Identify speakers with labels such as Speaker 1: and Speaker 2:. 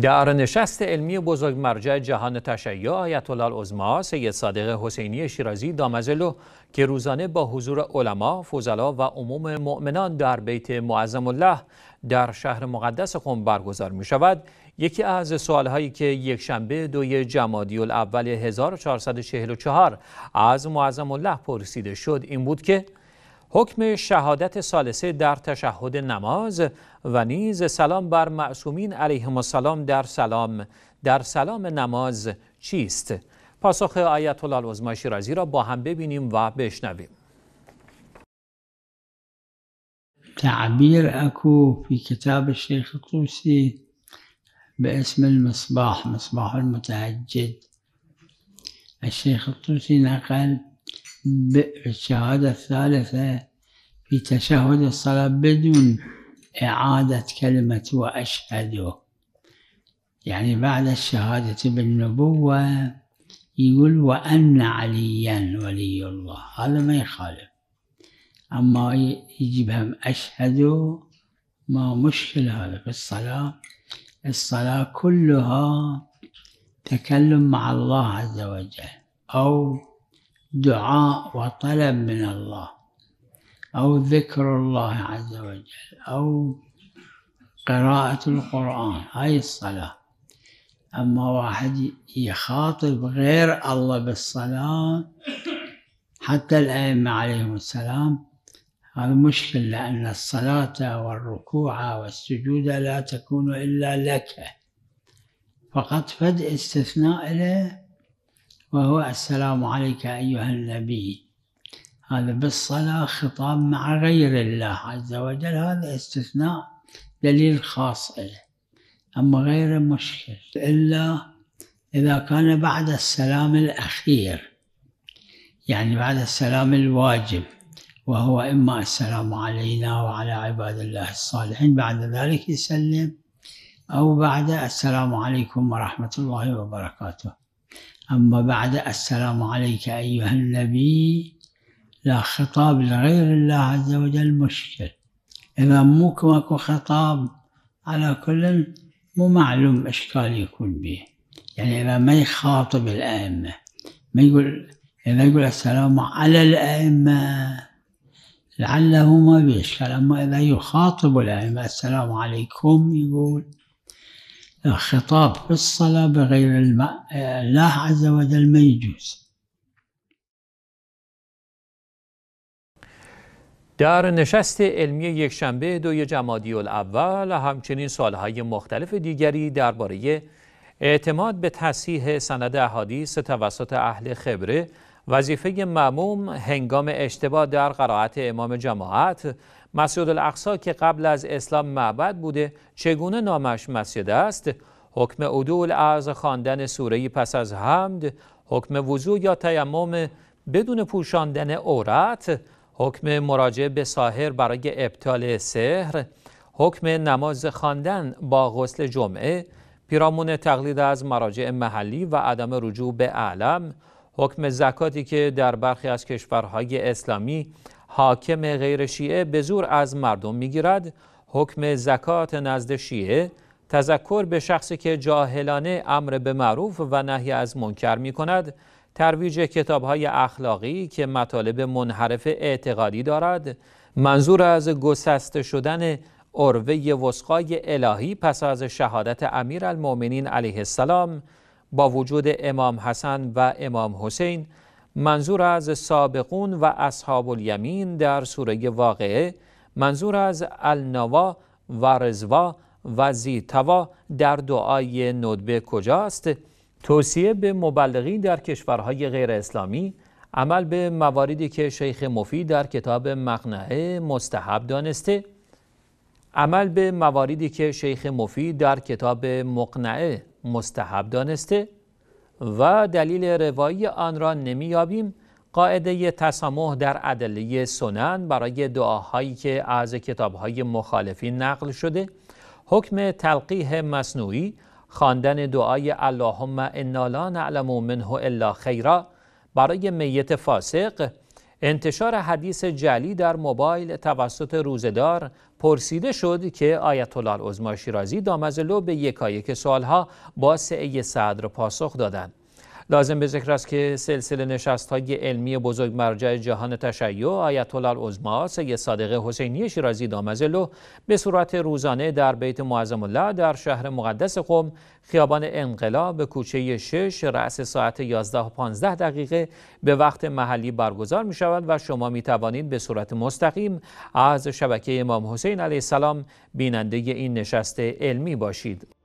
Speaker 1: در نشست علمی بزرگ مرجع جهان تشیع آیت الله العظما سید صادق حسینی شیرازی دامزلو که روزانه با حضور علما، فضلا و عموم مؤمنان در بیت معظم الله در شهر مقدس قم برگزار می شود یکی از هایی که یک شنبه دوی جمادی الاول 1444 از معظم الله پرسیده شد این بود که حکم شهادت سالسه در تشهد نماز و نیز سلام بر معصومین علیهم السلام در سلام در سلام نماز چیست؟ پاسخ آیت الله شیرازی را با هم ببینیم و بشنویم
Speaker 2: تعبیر اکو کتاب شیخ طوسی به اسم المصباح مصباح المتهجد شیخ طوسی نقل بالشهادة الثالثة في تشهد الصلاة بدون إعادة كلمة وأشهد يعني بعد الشهادة بالنبوة يقول وأن عليا ولي الله هذا ما يخالف أما يجيبهم أشهد ما مشكلة هذا في الصلاة الصلاة كلها تكلم مع الله عز وجل أو دعاء وطلب من الله أو ذكر الله عز وجل أو قراءة القرآن هاي الصلاة أما واحد يخاطب غير الله بالصلاة حتى الأئمة عليهم السلام هذا مشكل لأن الصلاة والركوع والسجود لا تكون إلا لك فقط فد استثناء له وهو السلام عليك أيها النبي هذا بالصلاة خطاب مع غير الله عز وجل هذا استثناء دليل خاص له أما غير مشكل إلا إذا كان بعد السلام الأخير يعني بعد السلام الواجب وهو إما السلام علينا وعلى عباد الله الصالحين بعد ذلك يسلم أو بعد السلام عليكم ورحمة الله وبركاته أما بعد السلام عليك أيها النبي لا خطاب لغير الله عز وجل مشكل إذا موك ماكو خطاب على كل مو معلوم إشكال يكون به يعني إذا ما يخاطب الأئمة ما يقول إذا يقول السلام على الأئمة لعله ما بيشكل أما إذا يخاطب الأئمة السلام عليكم يقول الخطاب في الصلاة بغير الله عز وجل ما يجوز در نشست
Speaker 1: علمی یکشنبه دوی جمادی الاول همچنین سالهای مختلف دیگری درباره اعتماد به تصحیح سند احادیث توسط اهل خبره وظیفه معموم هنگام اشتباه در قرائت امام جماعت مسجد الاقصا که قبل از اسلام معبد بوده چگونه نامش مسجد است حکم عدول از خواندن سوره پس از حمد حکم وضوع یا تیمم بدون پوشاندن عورت حکم مراجعه به ساهر برای ابطال سحر حکم نماز خواندن با غسل جمعه پیرامون تقلید از مراجع محلی و عدم رجوع به اعلم حکم زکاتی که در برخی از کشورهای اسلامی حاکم غیر شیعه به زور از مردم میگیرد حکم زکات نزد شیعه تذکر به شخصی که جاهلانه امر به معروف و نهی از منکر می کند ترویج کتاب های اخلاقی که مطالب منحرف اعتقادی دارد منظور از گسست شدن عروه وسقای الهی پس از شهادت امیر علیه السلام با وجود امام حسن و امام حسین منظور از سابقون و اصحاب الیمین در سوره واقعه منظور از النوا و رزوا و زیتوا در دعای ندبه کجاست؟ توصیه به مبلغین در کشورهای غیر اسلامی عمل به مواردی که شیخ مفید در کتاب مقنعه مستحب دانسته عمل به مواردی که شیخ مفید در کتاب مقنعه مستحب دانسته و دلیل روایی آن را نمییابیم قاعده تسامح در ادله سنن برای دعاهایی که از کتابهای مخالفین نقل شده حکم تلقیح مصنوعی خواندن دعای اللهم انا لا نعلم منه الا خیرا برای میت فاسق انتشار حدیث جلی در موبایل توسط روزدار پرسیده شد که آیت الله العظما شیرازی دامزلو به یکایک سوالها با سعی صدر پاسخ دادند لازم به ذکر است که سلسله نشست های علمی بزرگ مرجع جهان تشیع آیت الله العظما سید صادق حسینی شیرازی دامزلو به صورت روزانه در بیت معظم الله در شهر مقدس قم خیابان انقلاب کوچه 6 رأس ساعت 11 دقیقه به وقت محلی برگزار می شود و شما می توانید به صورت مستقیم از شبکه امام حسین علیه السلام بیننده این نشست علمی باشید